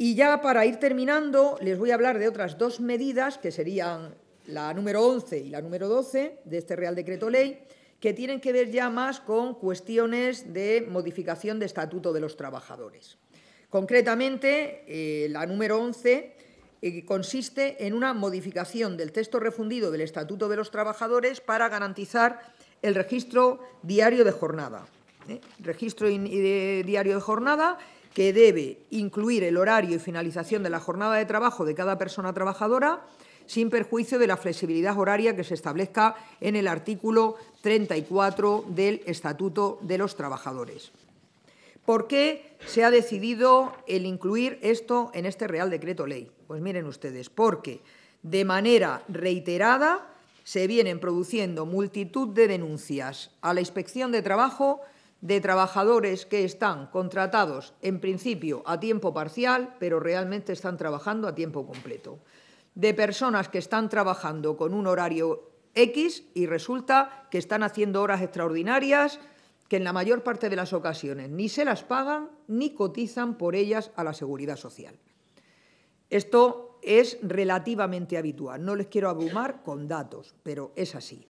Y ya para ir terminando, les voy a hablar de otras dos medidas, que serían la número 11 y la número 12 de este Real Decreto Ley, que tienen que ver ya más con cuestiones de modificación de estatuto de los trabajadores. Concretamente, eh, la número 11 eh, consiste en una modificación del texto refundido del Estatuto de los Trabajadores para garantizar el registro diario de jornada. ¿eh? Registro diario de jornada que debe incluir el horario y finalización de la jornada de trabajo de cada persona trabajadora, sin perjuicio de la flexibilidad horaria que se establezca en el artículo 34 del Estatuto de los Trabajadores. ¿Por qué se ha decidido el incluir esto en este Real Decreto Ley? Pues miren ustedes, porque de manera reiterada se vienen produciendo multitud de denuncias a la Inspección de Trabajo de trabajadores que están contratados en principio a tiempo parcial, pero realmente están trabajando a tiempo completo. De personas que están trabajando con un horario X y resulta que están haciendo horas extraordinarias que en la mayor parte de las ocasiones ni se las pagan ni cotizan por ellas a la seguridad social. Esto es relativamente habitual. No les quiero abrumar con datos, pero es así.